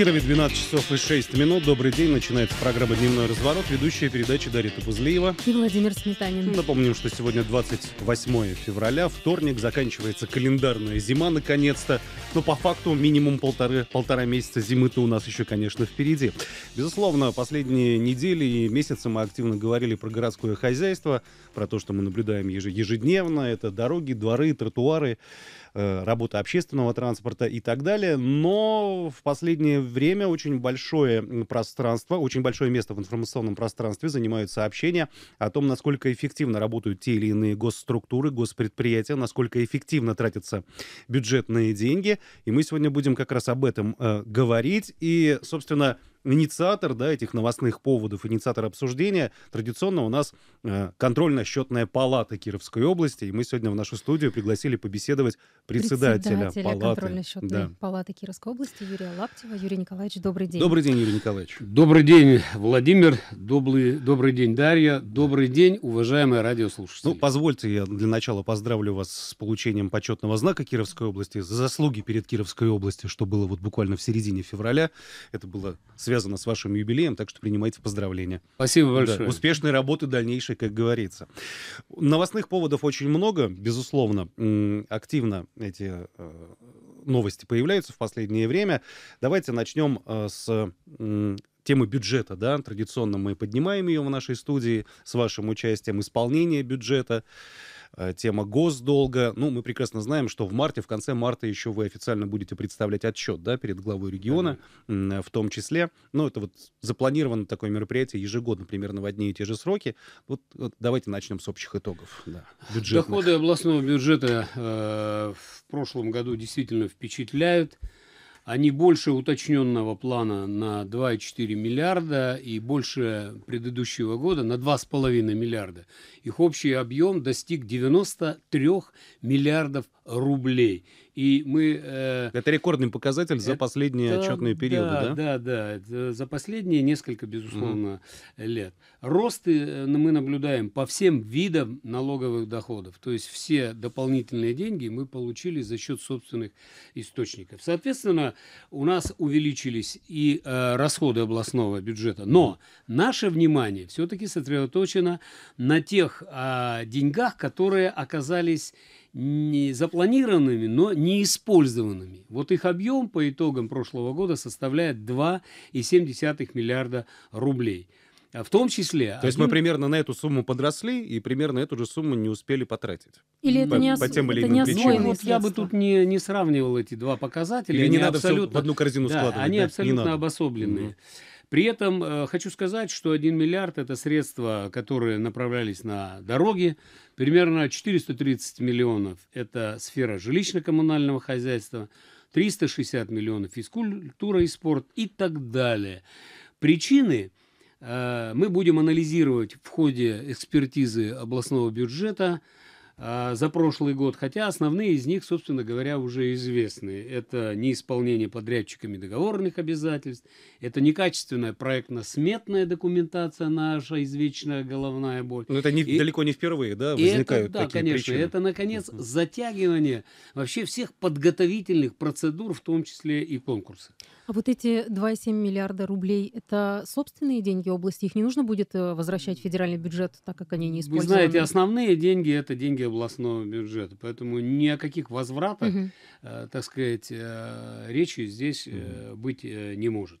Кирове 12 часов и 6 минут. Добрый день. Начинается программа «Дневной разворот». Ведущая передачи Дарья Тупузлиева. И Владимир Сметанин. Напомним, что сегодня 28 февраля, вторник. Заканчивается календарная зима наконец-то. Но по факту минимум полторы, полтора месяца зимы-то у нас еще, конечно, впереди. Безусловно, последние недели и месяцы мы активно говорили про городское хозяйство, про то, что мы наблюдаем ежедневно. Это дороги, дворы, тротуары. Э, работы общественного транспорта и так далее. Но в последнее время очень большое пространство, очень большое место в информационном пространстве занимают сообщения о том, насколько эффективно работают те или иные госструктуры, госпредприятия, насколько эффективно тратятся бюджетные деньги. И мы сегодня будем как раз об этом э, говорить. И, собственно, инициатор да, этих новостных поводов, инициатор обсуждения, традиционно у нас э, контрольно-счетная палата Кировской области. И мы сегодня в нашу студию пригласили побеседовать председателя, председателя палаты. контрольно-счетной да. палаты Кировской области Юрия Лаптева. Юрий Николаевич, добрый день. Добрый день, Юрий Николаевич. Добрый день, Владимир. Добрый, добрый день, Дарья. Добрый день, уважаемые радиослушатели. Ну, позвольте, я для начала поздравлю вас с получением почетного знака Кировской области за заслуги перед Кировской областью, что было вот буквально в середине февраля. Это было связано с вашим юбилеем, так что принимайте поздравления. Спасибо большое. Да, успешной работы дальнейшей, как говорится. Новостных поводов очень много, безусловно. Активно эти э, новости появляются в последнее время. Давайте начнем э, с темы бюджета, да, традиционно мы поднимаем ее в нашей студии с вашим участием, исполнение бюджета. Э, тема госдолга. Ну, мы прекрасно знаем, что в марте, в конце марта еще вы официально будете представлять отчет, да, перед главой региона, mm в том числе. Ну, это вот запланировано такое мероприятие ежегодно, примерно в одни и те же сроки. Вот, вот давайте начнем с общих итогов. Да, бюджетных. Доходы областного бюджета э, в прошлом году действительно впечатляют. Они а больше уточненного плана на 2,4 миллиарда и больше предыдущего года на 2,5 миллиарда. Их общий объем достиг 93 миллиардов рублей. И мы... Э, это рекордный показатель за последние отчетные периоды, да? Да, да, да. За последние несколько, безусловно, mm. лет. Росты э, мы наблюдаем по всем видам налоговых доходов. То есть все дополнительные деньги мы получили за счет собственных источников. Соответственно, у нас увеличились и э, расходы областного бюджета. Но наше внимание все-таки сосредоточено на тех э, деньгах, которые оказались не запланированными, но не использованными. Вот их объем по итогам прошлого года составляет 2,7 миллиарда рублей. А в том числе... То есть мы примерно на эту сумму подросли и примерно эту же сумму не успели потратить. Или это не, ос... по тем или это не причинам. вот я бы тут не, не сравнивал эти два показателя. Или они не надо абсолютно... в одну корзину да, складывать. Они да? абсолютно обособленные. При этом э, хочу сказать, что 1 миллиард – это средства, которые направлялись на дороги, Примерно 430 миллионов – это сфера жилищно-коммунального хозяйства, 360 миллионов – физкультура и спорт и так далее. Причины э, мы будем анализировать в ходе экспертизы областного бюджета – а, за прошлый год, хотя основные из них, собственно говоря, уже известны. Это неисполнение подрядчиками договорных обязательств, это некачественная проектно-сметная документация, наша извечная головная боль. Но это не, и, далеко не впервые, да, возникают это, да, такие конечно, причины? это, наконец, затягивание вообще всех подготовительных процедур, в том числе и конкурсов. А вот эти 2,7 миллиарда рублей – это собственные деньги области? Их не нужно будет э, возвращать в федеральный бюджет, так как они не использованы? Вы знаете, основные деньги – это деньги областного бюджета. Поэтому ни о каких возвратах, угу. э, так сказать, э, речи здесь э, быть э, не может.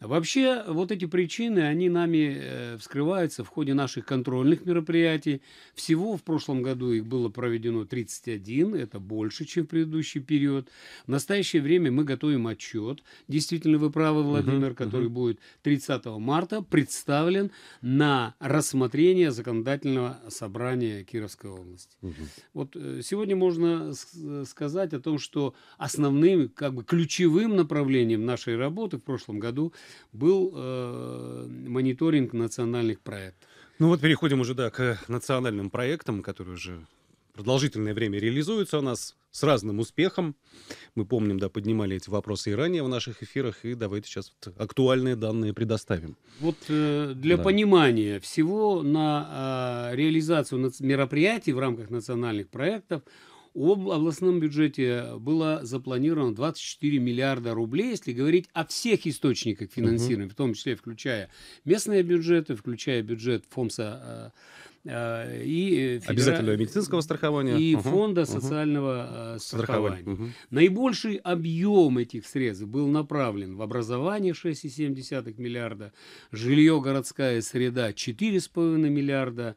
Вообще, вот эти причины, они нами э, вскрываются в ходе наших контрольных мероприятий. Всего в прошлом году их было проведено 31, это больше, чем в предыдущий период. В настоящее время мы готовим отчет. Действительно, вы правы, Владимир, угу, который угу. будет 30 марта представлен на рассмотрение законодательного собрания Кировской области. Угу. Вот э, сегодня можно э, сказать о том, что основным, как бы ключевым направлением нашей работы в прошлом году – был э, мониторинг национальных проектов. Ну вот переходим уже, да, к национальным проектам, которые уже продолжительное время реализуются у нас с разным успехом. Мы помним, да, поднимали эти вопросы и ранее в наших эфирах, и давайте сейчас вот актуальные данные предоставим. Вот э, для да. понимания всего на э, реализацию мероприятий в рамках национальных проектов – в областном бюджете было запланировано 24 миллиарда рублей, если говорить о всех источниках финансирования, угу. в том числе включая местные бюджеты, включая бюджет ФОМСа э, э, и э, федера... обязательного медицинского страхования и угу, фонда угу. социального страхования. страхования. Угу. Наибольший объем этих средств был направлен в образование 6,7 миллиарда, жилье городская среда 4,5 миллиарда,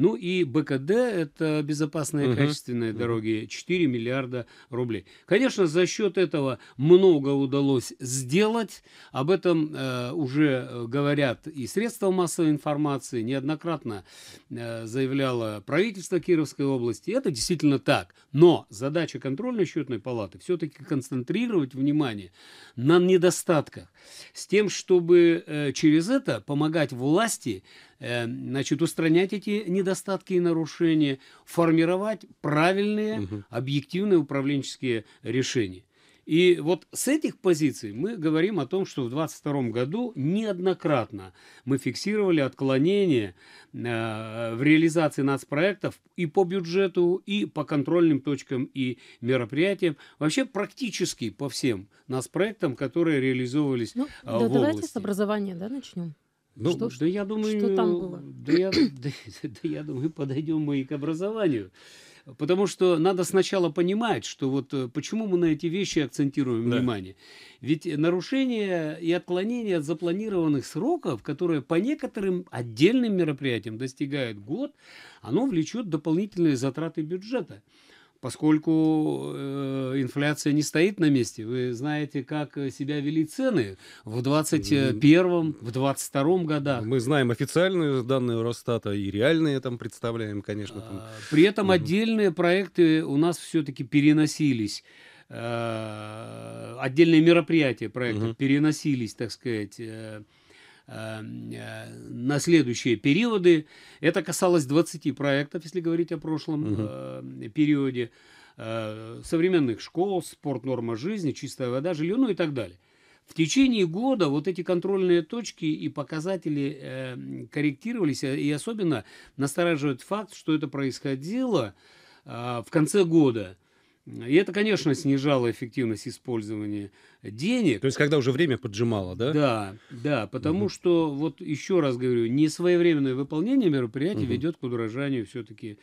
ну и БКД – это безопасные угу. качественные угу. дороги, 4 миллиарда рублей. Конечно, за счет этого много удалось сделать. Об этом э, уже говорят и средства массовой информации, неоднократно э, заявляло правительство Кировской области. Это действительно так. Но задача контрольно-счетной палаты все-таки концентрировать внимание на недостатках с тем, чтобы э, через это помогать власти Э, значит, устранять эти недостатки и нарушения, формировать правильные, угу. объективные управленческие решения. И вот с этих позиций мы говорим о том, что в 2022 году неоднократно мы фиксировали отклонение э, в реализации нацпроектов и по бюджету, и по контрольным точкам и мероприятиям. Вообще практически по всем нацпроектам, которые реализовывались ну, а, да, в Давайте с образования да, начнем. Ну, что, да я думаю, что там было? Да я, да, да я думаю, подойдем мы и к образованию. Потому что надо сначала понимать, что вот э, почему мы на эти вещи акцентируем да. внимание. Ведь нарушение и отклонение от запланированных сроков, которые по некоторым отдельным мероприятиям достигают год, оно влечет дополнительные затраты бюджета поскольку э, инфляция не стоит на месте. Вы знаете, как себя вели цены в 2021, в 2022 годах. Мы знаем официальные данные Росстата и реальные там представляем, конечно. Там. А, при этом отдельные проекты у нас все-таки переносились э, отдельные мероприятия проекта угу. переносились, так сказать, э, Эм, э, на следующие периоды. Это касалось 20 проектов, если говорить о прошлом Uh-huh. периоде. Э, современных школ, спорт, норма жизни, чистая вода, жилье, ну и так далее. В течение года вот эти контрольные точки и показатели э, корректировались, и особенно настораживает факт, что это происходило э, в конце года. И это, конечно, снижало эффективность использования денег. То есть, когда уже время поджимало, да? Да, да, потому угу. что, вот еще раз говорю, несвоевременное выполнение мероприятий угу. ведет к удорожанию все-таки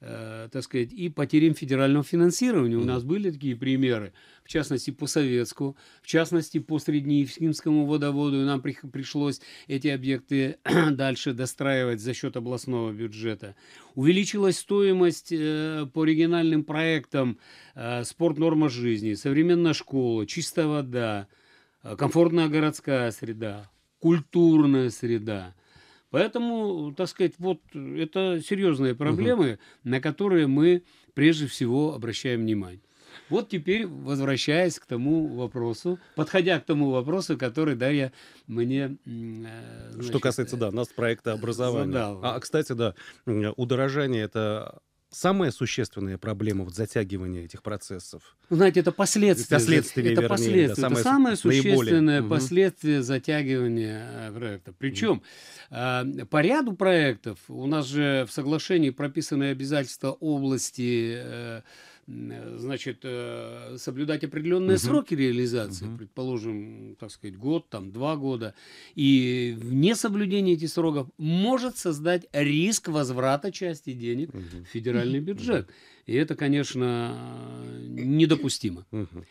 э, так сказать, и потерям федерального финансирования. У нас были такие примеры, в частности, по Советску, в частности, по Среднеевскимскому водоводу. И нам при, пришлось эти объекты дальше достраивать за счет областного бюджета. Увеличилась стоимость э, по оригинальным проектам э, «Спорт. Норма жизни», «Современная школа», «Чистая вода», э, комфортная городская среда, культурная среда – Поэтому, так сказать, вот э, это серьезные проблемы, угу. на которые мы прежде всего обращаем внимание. Вот теперь, возвращаясь к тому вопросу, подходя к тому вопросу, который Дарья мне... Э, значит, Что касается, э, да, нас проекта образования. Задал. А, кстати, да, удорожание – это самая существенная проблема вот затягивания этих процессов? Ну, знаете, это последствия. Последствия, это вернее, последствия. Да, это самое су- существенное наиболее. последствие затягивания э, проекта. Причем mm. А, по ряду проектов у нас же в соглашении прописаны обязательства области э, Э, значит, э, соблюдать определенные угу. сроки реализации, угу. предположим, так сказать, год, там, два года, и несоблюдение этих сроков может создать риск возврата части денег угу. в федеральный бюджет. Угу. И это, конечно, э, недопустимо. Угу.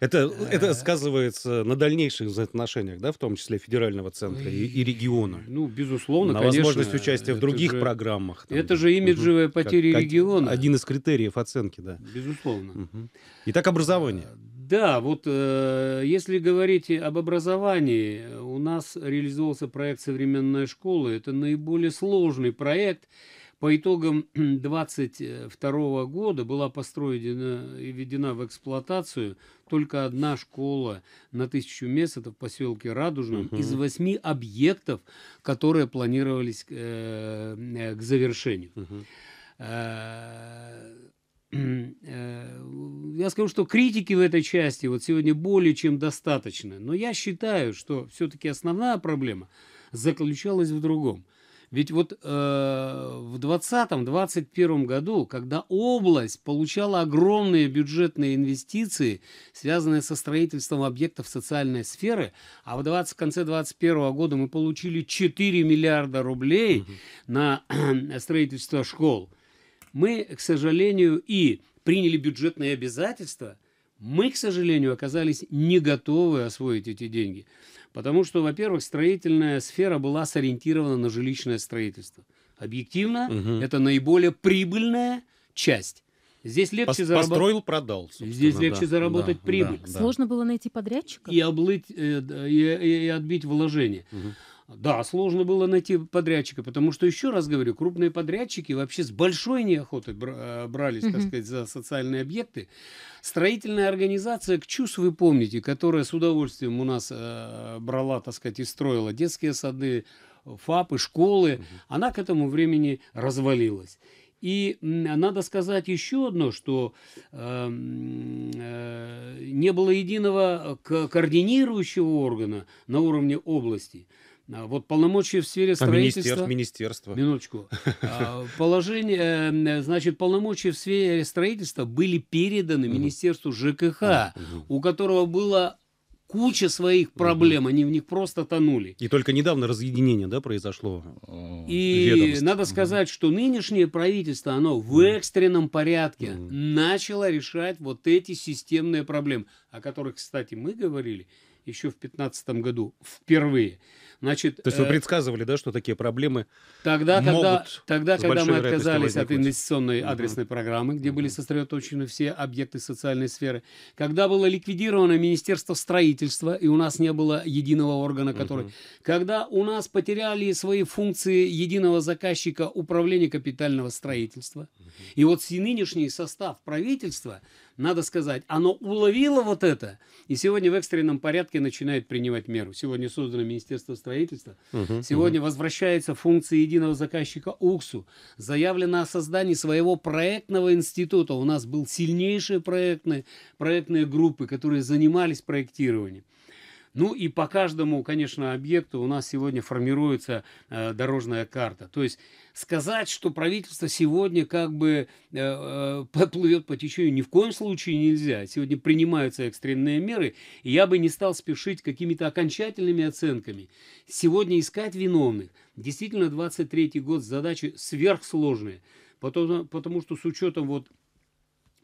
Это, это сказывается на дальнейших взаимоотношениях, да, в том числе федерального центра и, и региона. Ну, безусловно, на конечно. возможность участия в других же, программах. Там, это же имиджевая угу, потеря как, региона. Один из критериев оценки, да. Безусловно. Угу. Итак, образование. Да, вот э, если говорить об образовании, у нас реализовался проект «Современная школа». Это наиболее сложный проект, по итогам 2022 года была построена и введена в эксплуатацию только одна школа на тысячу мест, это в поселке Радужном, угу. из восьми объектов, которые планировались э, к завершению. Угу. Я скажу, что критики в этой части вот сегодня более чем достаточно, но я считаю, что все-таки основная проблема заключалась в другом – ведь вот э, в 2020-2021 году, когда область получала огромные бюджетные инвестиции, связанные со строительством объектов социальной сферы, а в 20, в конце 2021 года мы получили 4 миллиарда рублей угу. на строительство школ, мы, к сожалению, и приняли бюджетные обязательства – мы, к сожалению, оказались не готовы освоить эти деньги, потому что, во-первых, строительная сфера была сориентирована на жилищное строительство. Объективно, угу. это наиболее прибыльная часть. Здесь легче заработать. Построил, продал. Здесь легче да, заработать да, прибыль. Да, да. Сложно было найти подрядчика. И, облыть, и, э, и, и отбить вложение. Угу. Да, сложно было найти подрядчика, потому что, еще раз говорю, крупные подрядчики вообще с большой неохотой э, брались, mm-hmm. так сказать, за социальные объекты. Строительная организация КЧУС, вы помните, которая с удовольствием у нас э, брала, так сказать, и строила детские сады, ФАПы, школы, mm-hmm. она к этому времени развалилась. И надо сказать еще одно, что э, э, не было единого э, координирующего органа на уровне области. А, вот полномочия в сфере строительства... А министерств, министерство. Минуточку. А, положение, э, значит, полномочия в сфере строительства были переданы Министерству ЖКХ, у которого было куча своих проблем, они в них просто тонули. И только недавно разъединение, да, произошло. Э, И ведомств. надо сказать, что нынешнее правительство, оно в экстренном порядке начало решать вот эти системные проблемы, о которых, кстати, мы говорили еще в 2015 году впервые. Значит, То есть вы э, предсказывали, да, что такие проблемы тогда, могут когда, тогда, когда мы отказались от инвестиционной адресной программы, где были сосредоточены все объекты социальной сферы, когда было ликвидировано Министерство строительства, и у нас не было единого органа, который... Когда у нас потеряли свои функции единого заказчика управления капитального строительства – и вот нынешний состав правительства, надо сказать, оно уловило вот это, и сегодня в экстренном порядке начинает принимать меру. Сегодня создано Министерство строительства, сегодня возвращаются функции единого заказчика УКСУ, заявлено о создании своего проектного института. У нас был сильнейшие проектные, проектные группы, которые занимались проектированием. Ну и по каждому, конечно, объекту у нас сегодня формируется э, дорожная карта. То есть сказать, что правительство сегодня как бы э, э, плывет по течению, ни в коем случае нельзя. Сегодня принимаются экстренные меры, и я бы не стал спешить какими-то окончательными оценками. Сегодня искать виновных. Действительно, 23 год задачи сверхсложные, потому, потому что с учетом вот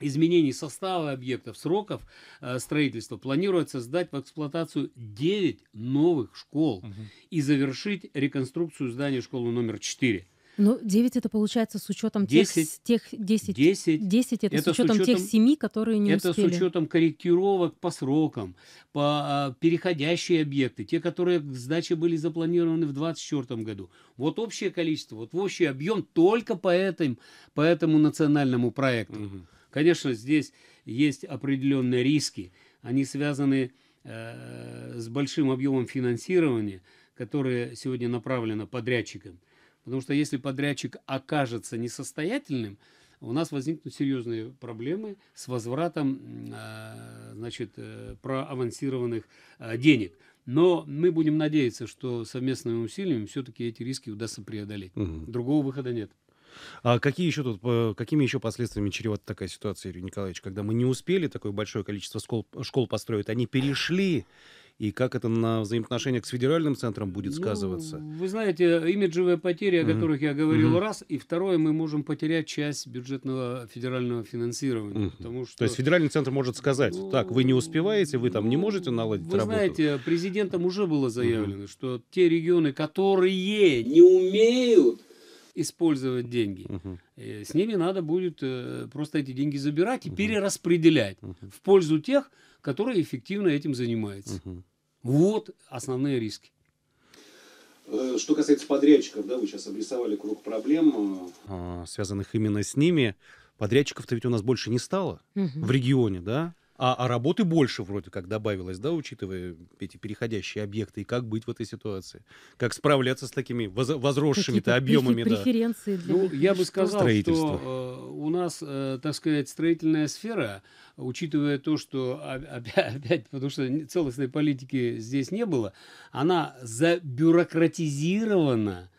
изменений состава объектов, сроков э, строительства планируется сдать в эксплуатацию 9 новых школ угу. и завершить реконструкцию здания школы номер 4. Ну, 9 это получается с учетом 10, тех, тех 10, 10, 10 это, это с, учетом с учетом тех 7, которые не это успели. Это с учетом корректировок по срокам, по а, переходящие объекты, те, которые к сдаче были запланированы в 2024 году. Вот общее количество, вот общий объем только по, этим, по этому национальному проекту. Угу. Конечно, здесь есть определенные риски. Они связаны э, с большим объемом финансирования, которое сегодня направлено подрядчикам. Потому что если подрядчик окажется несостоятельным, у нас возникнут серьезные проблемы с возвратом э, значит, э, проавансированных э, денег. Но мы будем надеяться, что совместными усилиями все-таки эти риски удастся преодолеть. Угу. Другого выхода нет. А какие еще тут, э, какими еще последствиями чревата такая ситуация, Юрий Николаевич, когда мы не успели такое большое количество школ, школ построить, они перешли, и как это на взаимоотношениях с федеральным центром будет ну, сказываться? Ну, вы знаете, э, имиджевые потери, о которых mm-hmm. я говорил, mm-hmm. раз, и второе, мы можем потерять часть бюджетного федерального финансирования, mm-hmm. потому что... То есть федеральный центр может сказать, ну, так, вы не успеваете, вы там не можете наладить вы работу? Вы знаете, президентом уже было заявлено, mm-hmm. что те регионы, которые не умеют использовать деньги. Угу. С ними надо будет э, просто эти деньги забирать и угу. перераспределять угу. в пользу тех, которые эффективно этим занимаются. Угу. Вот основные риски. Э, что касается подрядчиков, да, вы сейчас обрисовали круг проблем, а, связанных именно с ними. Подрядчиков-то ведь у нас больше не стало угу. в регионе, да? А, а работы больше вроде как добавилось, да, учитывая эти переходящие объекты, и как быть в этой ситуации? Как справляться с такими воз, возросшими-то объемами? Преференции да. для ну, я бы сказал, что э, у нас, э, так сказать, строительная сфера, учитывая то, что опять, опять, потому что целостной политики здесь не было, она забюрократизирована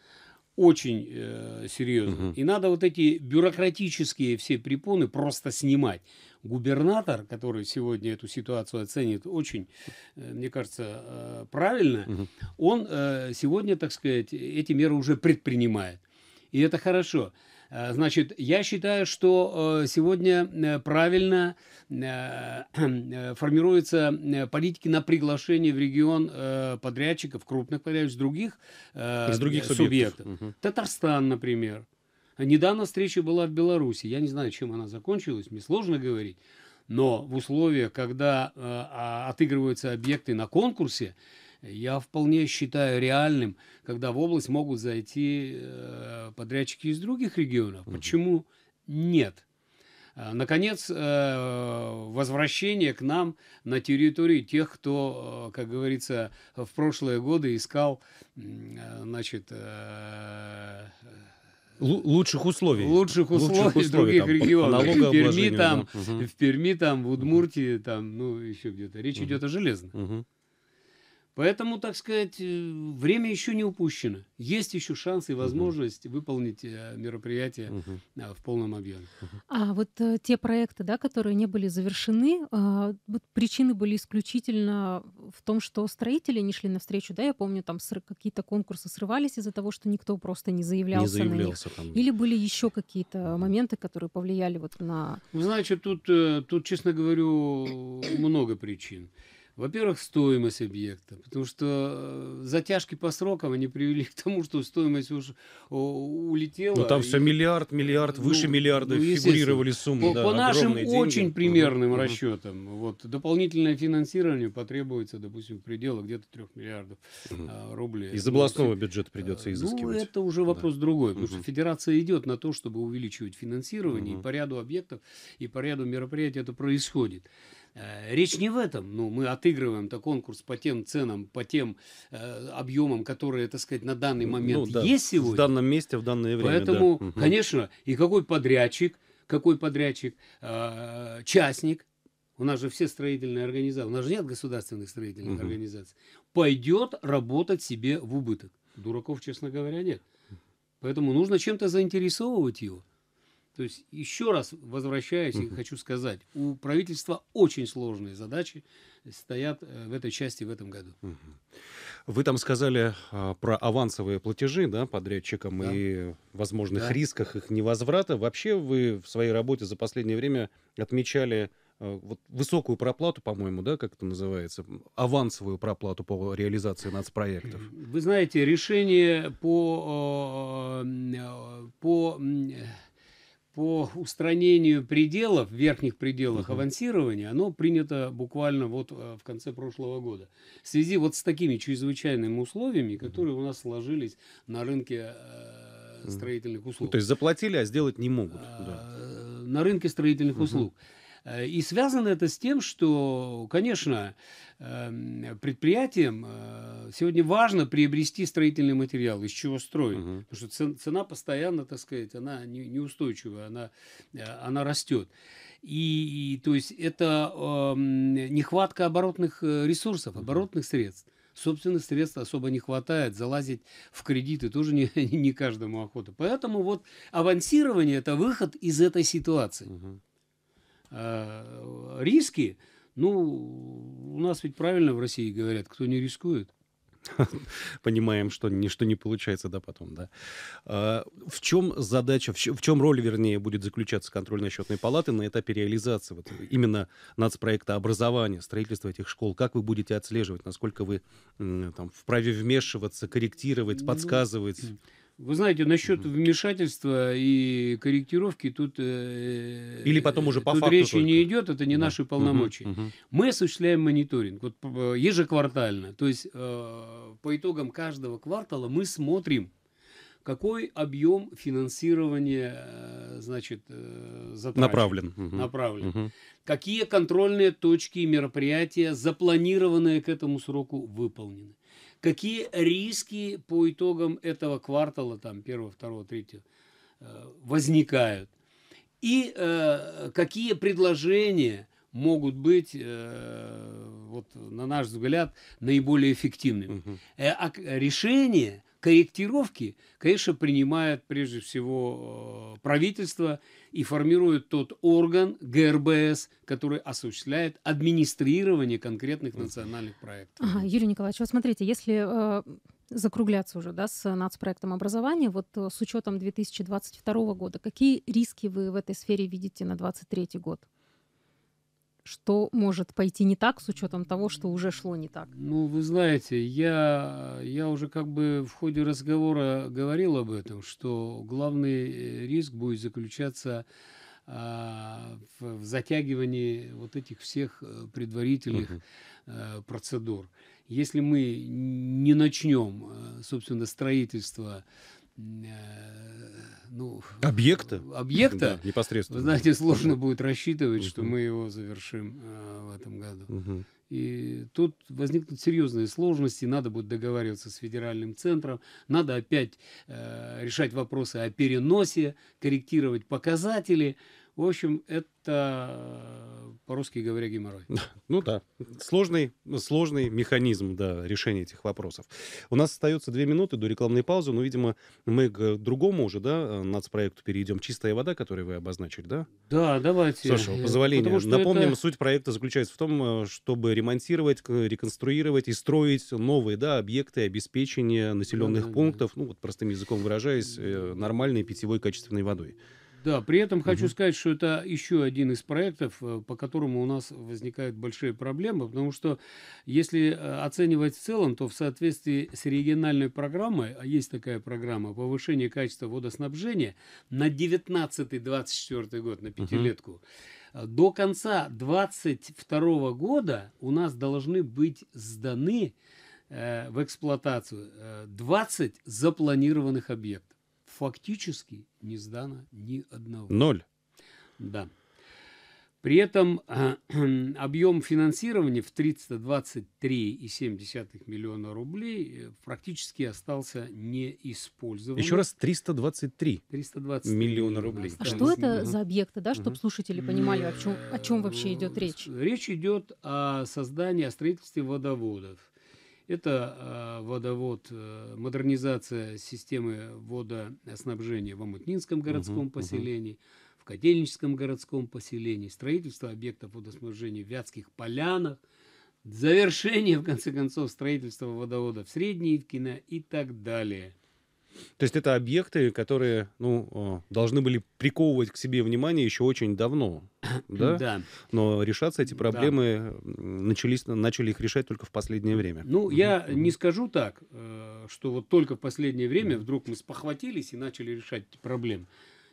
очень э, серьезно. Угу. И надо вот эти бюрократические все препоны просто снимать. Губернатор, который сегодня эту ситуацию оценит очень, э, мне кажется, э, правильно, угу. он э, сегодня, так сказать, эти меры уже предпринимает. И это хорошо. Э, значит, я считаю, что э, сегодня э, правильно формируются политики на приглашение в регион подрядчиков, крупных подрядчиков, других, из других субъектов. субъектов. Угу. Татарстан, например. Недавно встреча была в Беларуси. Я не знаю, чем она закончилась, мне сложно говорить. Но в условиях, когда а, отыгрываются объекты на конкурсе, я вполне считаю реальным, когда в область могут зайти э, подрядчики из других регионов. Угу. Почему нет? А, наконец, э, возвращение к нам на территории тех, кто, э, как говорится, в прошлые годы искал, значит, лучших условий. Лучших условий, лучших других там, регионов. В Перми там, да. в Перми там, в Удмуртии там, ну еще где-то. Речь угу. идет о железных. Угу. Поэтому, так сказать, э, время еще не упущено. Есть еще шанс и возможность угу. выполнить э, мероприятие угу. в полном объеме. А вот те проекты, да, которые не были завершены, вот причины были исключительно в том, что строители не шли навстречу, да, я помню, там какие-то конкурсы срывались из-за того, что никто просто не заявлялся, не заявлялся на них. Там. Или были еще какие-то моменты, которые повлияли вот на... Вы знаете, тут, тут, честно говорю, много причин. Во-первых, стоимость объекта, потому что э, затяжки по срокам, они привели к тому, что стоимость уже улетела. Ну там все и... миллиард, миллиард, ну, выше миллиарда ну, фигурировали суммы. По, да, по нашим деньги. очень примерным угу. расчетам, вот, дополнительное финансирование потребуется, допустим, в пределах где-то трех миллиардов угу. а, рублей. Из областного вот. бюджета придется э, ну, изыскивать. Ну, это уже вопрос да. другой, потому угу. что федерация идет на то, чтобы увеличивать финансирование, угу. и по ряду объектов, и по ряду мероприятий это происходит. Э, речь не в этом. Ну, мы отыгрываем-то конкурс по тем ценам, по тем э, объемам, которые, так сказать, на данный ну момент ну, да, есть сегодня. В данном месте, в данное время. Поэтому, да. конечно, и какой подрядчик, какой подрядчик, э, частник, у нас же все строительные организации, у нас же нет государственных строительных угу. организаций, пойдет работать себе в убыток. Дураков, честно говоря, нет. Поэтому нужно чем-то заинтересовывать его. То есть еще раз возвращаюсь и хочу сказать, у правительства очень сложные задачи стоят э, в этой части в этом году. Вы там сказали а, про авансовые платежи да, подрядчикам да. и возможных да. рисках их невозврата. Вообще вы в своей работе за последнее время отмечали э, вот высокую проплату, по-моему, да, как это называется, авансовую проплату по реализации нацпроектов. Вы знаете, решение по, э, по по устранению пределов, верхних пределах uh-huh. авансирования, оно принято буквально вот э, в конце прошлого года. В связи вот с такими чрезвычайными условиями, которые uh-huh. у нас сложились на рынке э, строительных ну, услуг. Ну, то есть заплатили, а сделать не могут. А, да. Э, на рынке строительных угу. услуг. Э, и связано это с тем, что, конечно, эм, предприятиям э, сегодня важно приобрести строительный материал, из чего строить. Угу. Потому что цена постоянно, так сказать, она неустойчивая, она, э, она растет. И, и то есть это э, нехватка оборотных ресурсов, оборотных средств собственных средств особо не хватает, залазить в кредиты тоже не, не каждому охота. Поэтому вот авансирование – это выход из этой ситуации. Угу. Э, риски, ну, у нас ведь правильно в России говорят, кто не рискует. Понимаем, что ничто не получается, да, потом, да. Э, в чем задача, в, чем роль, вернее, будет заключаться контрольно-счетной палаты на этапе реализации вот, именно нацпроекта образования, строительства этих школ? Как вы будете отслеживать, насколько вы там, вправе вмешиваться, корректировать, ну, подсказывать? Вы знаете, насчет угу. вмешательства и корректировки тут... Э, Или потом уже по тут факту речи только. не идет, это не да. наши полномочия. Угу, угу. Мы осуществляем мониторинг вот, э, ежеквартально. То есть э, по итогам каждого квартала мы смотрим, какой объем финансирования значит, затрачен, направлен. Угу. направлен. Угу. Какие контрольные точки и мероприятия, запланированные к этому сроку, выполнены какие риски по итогам этого квартала, там, первого, второго, третьего, э, возникают, и э, какие предложения могут быть, э, вот, на наш взгляд, наиболее эффективными. Угу. А э, решения корректировки, конечно, принимает прежде всего э, правительство и формирует тот орган ГРБС, который осуществляет администрирование конкретных национальных проектов. Ага, Юрий Николаевич, вот смотрите, если э, закругляться уже да, с нацпроектом образования, вот э, с учетом 2022 года, какие риски вы в этой сфере видите на 2023 год? что может пойти не так с учетом того, что уже шло не так? Ну, вы знаете, я, я уже как бы в ходе разговора говорил об этом, что главный э, риск будет заключаться а, в, в затягивании вот этих всех э, предварительных угу. процедур. Если мы не начнем, собственно, строительство Э, ну, объекта, объекта да, непосредственно. Вы знаете, сложно да. будет рассчитывать, угу. что мы его завершим э, в этом году. Угу. И тут возникнут серьезные сложности, надо будет договариваться с федеральным центром, надо опять э, решать вопросы о переносе, корректировать показатели. В общем, это, э, по-русски говоря, геморрой. Ну да, сложный, сложный механизм да, решения этих вопросов. У нас остается две минуты до рекламной паузы, но, видимо, мы к другому уже, да, э, нацпроекту перейдем. «Чистая вода», которую вы обозначили, да? Да, давайте. Саша, позволение. Напомним, это... суть проекта заключается в том, э, чтобы ремонтировать, реконструировать и строить новые, да, объекты обеспечения населенных да, да, пунктов, да. ну вот простым языком выражаясь, нормальной питьевой качественной водой. Да, при этом хочу угу. сказать, что это еще один из проектов, э, по которому у нас возникают большие проблемы, потому что если э, оценивать в целом, то в соответствии с региональной программой, а есть такая программа повышения качества водоснабжения на 19-24 год, на пятилетку, угу. До конца 2022 года у нас должны быть сданы э, в эксплуатацию 20 запланированных объектов фактически не сдано ни одного. Ноль. Да. При этом а, объем финансирования в 323,7 миллиона рублей практически э, остался неиспользованным Еще раз, 323, 323 миллиона рублей. А что это за объекты, да, чтобы слушатели понимали, о чем, о чем вообще идет речь? Речь идет о создании, о строительстве водоводов это э, водовод, э, модернизация системы водоснабжения в Амутнинском городском uh-huh, поселении, uh-huh. в Котельническом городском поселении, строительство объектов водоснабжения в Вятских полянах, завершение, в конце концов, строительства водовода в Средней Ивкино и так далее. То есть это объекты, которые ну, а, должны были приковывать к себе внимание еще очень давно. Да? да. Но решаться эти проблемы да. начались, начали их решать только в последнее время. Ну, я не скажу так, э, что вот только в последнее время mm вдруг мы спохватились и начали решать эти проблемы.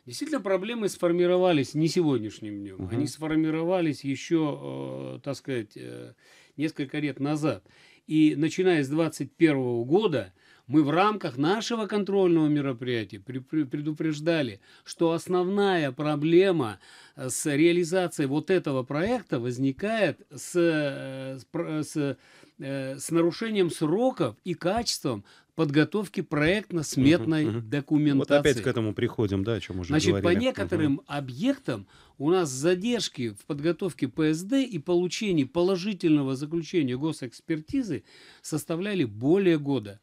Действительно, проблемы сформировались не сегодняшним днем. Угу. Они сформировались еще, э, так сказать, э, несколько лет назад. И начиная с 2021 года, мы в рамках нашего контрольного мероприятия предупреждали, что основная проблема э, с реализацией вот этого проекта возникает с, э, с, э, с нарушением сроков и качеством подготовки проектно-сметной угу, угу. документации. Вот опять к этому приходим, да, о чем уже Значит, говорили. по некоторым угу. объектам у нас задержки в подготовке ПСД и получении положительного заключения госэкспертизы составляли более года.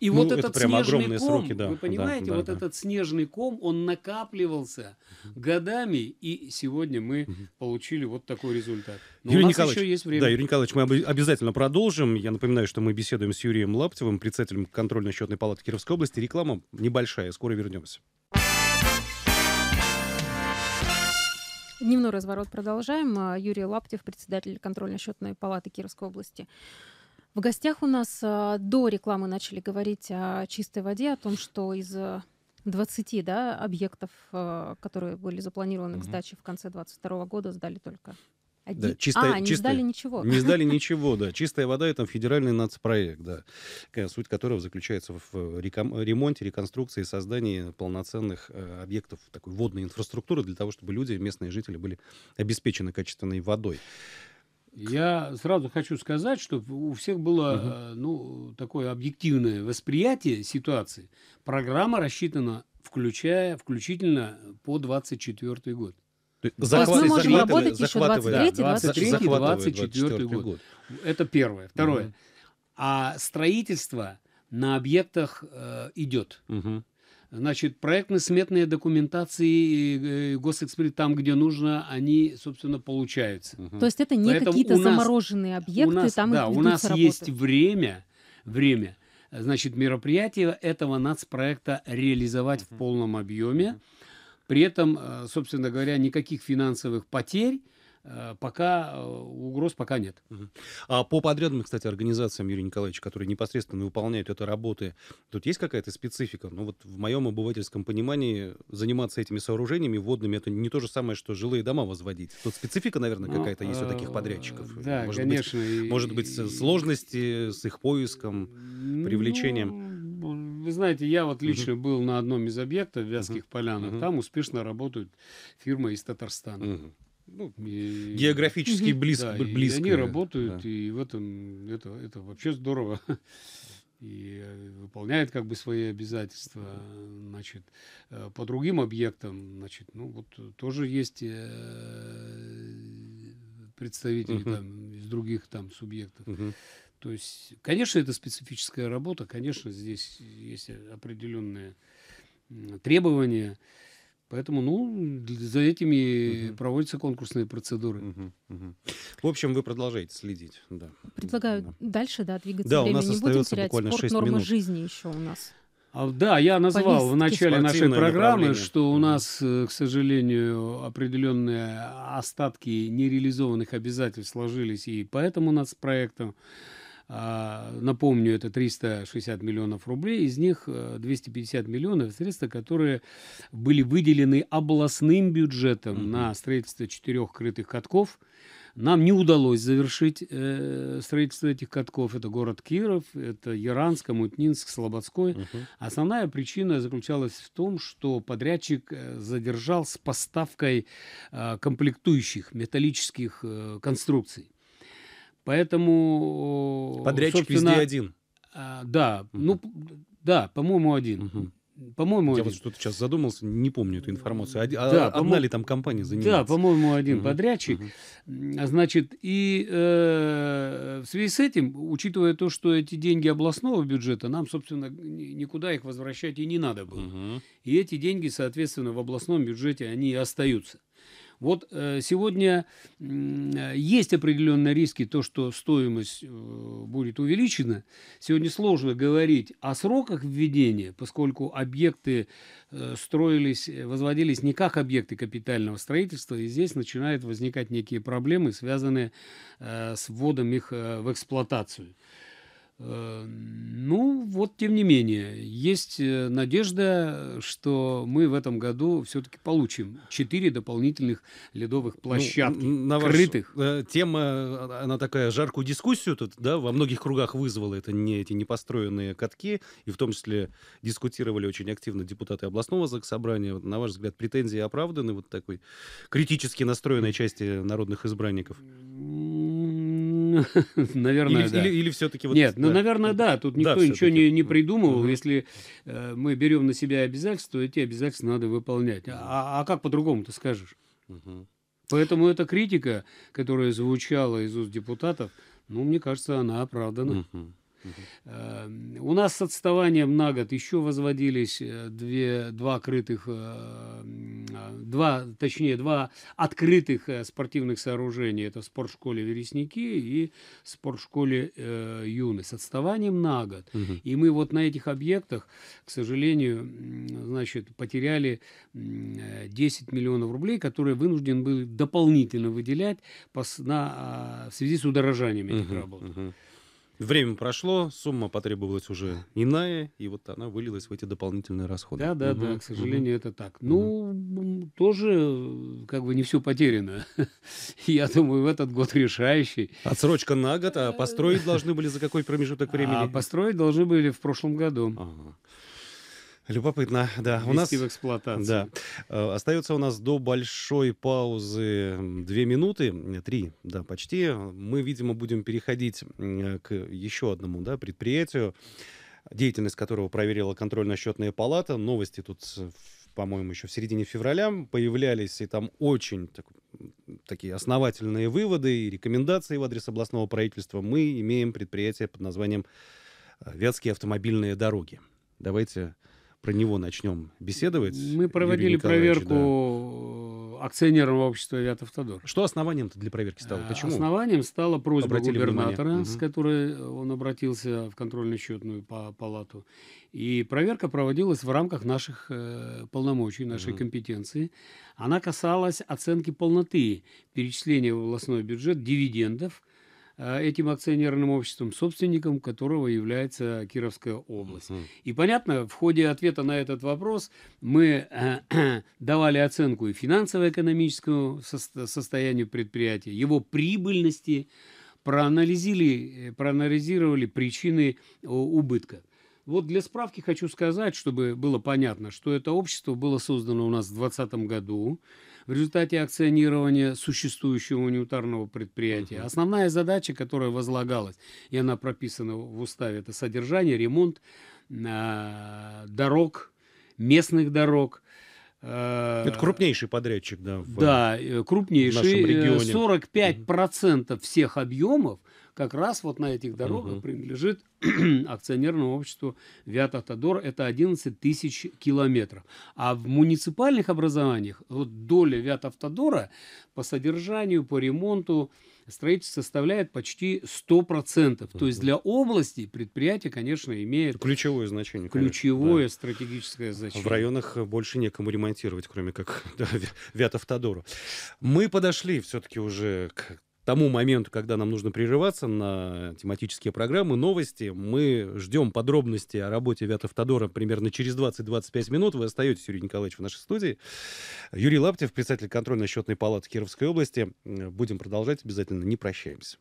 И ну, вот этот это снежный ком, сроки, да. вы понимаете, да, вот да. этот снежный ком, он накапливался годами, и сегодня мы угу. получили вот такой результат. Но Юрий у нас Николаевич, еще есть время. Да, Юрий Николаевич, мы обязательно продолжим. Я напоминаю, что мы беседуем с Юрием Лаптевым, председателем контрольно-счетной палаты Кировской области. Реклама небольшая, скоро вернемся. Дневной разворот продолжаем. А, Юрий Лаптев, председатель контрольно-счетной палаты Кировской области. В гостях у нас а, до рекламы начали говорить о чистой воде, о том, что из 20 а, да, объектов, а, которые были запланированы угу. к сдаче в конце 2022 года, сдали только один. Да, чистая, а, не чистая, сдали ничего. Не сдали ничего, да. Чистая вода — это федеральный нацпроект, да, суть которого заключается в ремонте, реконструкции, создании полноценных э, объектов такой водной инфраструктуры для того, чтобы люди, местные жители были обеспечены качественной водой. Я сразу хочу сказать, чтобы у всех было угу. ну, такое объективное восприятие ситуации. Программа рассчитана, включая, включительно по 24 год. Ну, захват... мы можем работать еще 23-24 да, 23, 24, 24 год. год. Это первое. Второе. Угу. А строительство на объектах э, идет. Угу. Значит, проектно-сметные документации э, э, госэксперт там, где нужно, они, собственно, получаются. То есть это не какие-то замороженные объекты, у нас, там да, у нас работы. есть время, время, значит, мероприятие этого нацпроекта реализовать угу. в полном объеме. При этом, э, собственно говоря, никаких финансовых потерь Э, пока э, угроз пока нет. А по подрядным, кстати, организациям, Юрий Николаевич, которые непосредственно выполняют эту работу, тут есть какая-то специфика? Ну вот в моем обывательском понимании заниматься этими сооружениями водными это не то же самое, что жилые дома возводить. Тут специфика, наверное, ну, какая-то есть у э, таких подрядчиков. Да, может конечно. Быть, может быть, сложности с их поиском, ну, привлечением. вы знаете, я вот лично uh был на одном из объектов Вятских uh-huh. полянах. uh Там успешно работают фирмы из Татарстана. uh ну, и, Географически угу. близко. Да, близко. И они работают, да. и в этом это, это вообще здорово. И э, выполняет как бы свои обязательства, значит, э, по другим объектам, значит, ну вот тоже есть э, представители там из других там субъектов. То есть, конечно, это специфическая работа, конечно, здесь есть определенные требования. Поэтому, ну, за этими угу. проводятся конкурсные процедуры. Угу, угу. В общем, вы продолжаете следить. Да. Предлагаю да. дальше, да, двигаться. Да, время. у нас не остается будем буквально спорт, 6 нормы жизни еще у нас. А, да, я назвал Повестки. в начале нашей программы, что у нас, э, к сожалению, определенные остатки нереализованных обязательств сложились и по этому нацпроекту. проекту. А, напомню, это 360 миллионов рублей, из них 250 э, миллионов средства, которые были выделены областным бюджетом Mm -hmm. на строительство четырех крытых катков. Нам не удалось завершить э, строительство этих катков. Это город Киров, это Яранск, Мутнинск, Слободской. Uh -huh. Основная причина заключалась в том, что подрядчик э, задержал с поставкой э, комплектующих металлических э, конструкций. Поэтому... Э, подрядчик везде один. А, да, угу. ну, да, по-моему, один. Угу. По-моему, Я вот что-то сейчас задумался, не помню эту информацию. Од... А да, Одна ли там компания занимается? Да, по-моему, один угу. подрядчик. Угу. Значит, и э, в связи с этим, учитывая то, что эти деньги областного бюджета, нам, собственно, никуда их возвращать и не надо было. Угу. И эти деньги, соответственно, в областном бюджете они и остаются. Вот э, сегодня э, есть определенные риски, то, что стоимость э, будет увеличена. Сегодня сложно говорить о сроках введения, поскольку объекты строились, возводились не как объекты капитального строительства, и здесь начинают возникать некие проблемы, связанные с вводом их в эксплуатацию. Э, ну, вот тем не менее, есть э, надежда, что мы в этом году все-таки получим четыре дополнительных ледовых ну, площадки, ну, на крытых. Ваш, э, тема, а, она такая, жаркую дискуссию тут, да, во многих кругах вызвала это не эти непостроенные катки, и в том числе дискутировали очень активно депутаты областного заксобрания. На ваш взгляд, претензии оправданы вот такой критически настроенной части народных избранников? Наверное, или, да. Или, или все-таки вот... Нет, ну, да. ну, наверное, да. Тут да, никто ничего не, не придумывал. Угу. Если э, мы берем на себя обязательства, эти обязательства надо выполнять. А, а как по-другому ты скажешь? Угу. Поэтому эта критика, которая звучала из уст депутатов, ну, мне кажется, она оправдана. Угу. Эм, у нас с отставанием на год еще возводились э, две, два открытых, э, а, два, точнее, два открытых э, спортивных сооружения. Это в спортшколе «Вересники» и в спортшколе э, «Юны» с отставанием на год. Угу. И мы вот на этих объектах, к сожалению, значит, потеряли 10 миллионов рублей, которые вынужден был дополнительно выделять на, а, в связи с удорожанием этих угу, работ. Угу. Время прошло, сумма потребовалась уже иная, и вот она вылилась в эти дополнительные расходы. Да, да, угу. да, к сожалению, угу. это так. Ну, угу. тоже э, как бы не все потеряно. Я думаю, в этот год решающий. Отсрочка на год, а э, построить должны были за какой промежуток а времени? А построить должны были в прошлом году. Ага. Любопытно, да. У нас в эксплуатацию. Да. Э, остается у нас до большой паузы две минуты, э, три, да, почти. Мы, видимо, будем переходить к еще одному да, предприятию, деятельность которого проверила контрольно-счетная палата. Новости тут э, по-моему, еще в середине февраля появлялись, и там очень так, такие основательные выводы и рекомендации в адрес областного правительства. Мы имеем предприятие под названием «Вятские автомобильные дороги». Давайте про него начнем беседовать. Мы проводили проверку да. Э, акционерного общества «Авиатавтодор». Что основанием-то для проверки стало? Э, Почему? Основанием стала просьба Обратили губернатора, внимание. с которой он обратился в контрольно-счетную палату. И проверка проводилась в рамках наших э, полномочий, нашей угу. компетенции. Она касалась оценки полноты перечисления в областной бюджет дивидендов – Э, этим акционерным обществом, собственником которого является Кировская область. Угу. И понятно, в ходе ответа на этот вопрос мы э, давали оценку и финансово-экономическому состоянию предприятия, его прибыльности, проанализили, э, проанализировали причины убытка. Вот для справки хочу сказать, чтобы было понятно, что это общество было создано у нас в 2020 году в результате акционирования существующего унитарного предприятия. Угу. Основная задача, которая возлагалась, и она прописана в уставе, это содержание, ремонт э, дорог, местных дорог, Э, Это крупнейший подрядчик, да. В, э, да, э, крупнейший. В регионе. 45% всех объемов как раз вот на этих дорогах угу. принадлежит акционерному обществу Виататадор. Это 11 тысяч километров. А в муниципальных образованиях вот доля Виатавтодора по содержанию, по ремонту, строительство составляет почти 100%. То есть для области предприятие, конечно, имеет... Ключевое значение. Ключевое конечно, да. стратегическое значение. В районах больше некому ремонтировать, кроме как да, вятов Мы подошли все-таки уже к тому моменту, когда нам нужно прерываться на тематические программы, новости, мы ждем подробности о работе Вятовтодора примерно через 20-25 минут. Вы остаетесь, Юрий Николаевич, в нашей студии. Юрий Лаптев, представитель контрольно-счетной палаты Кировской области. Будем продолжать, обязательно не прощаемся.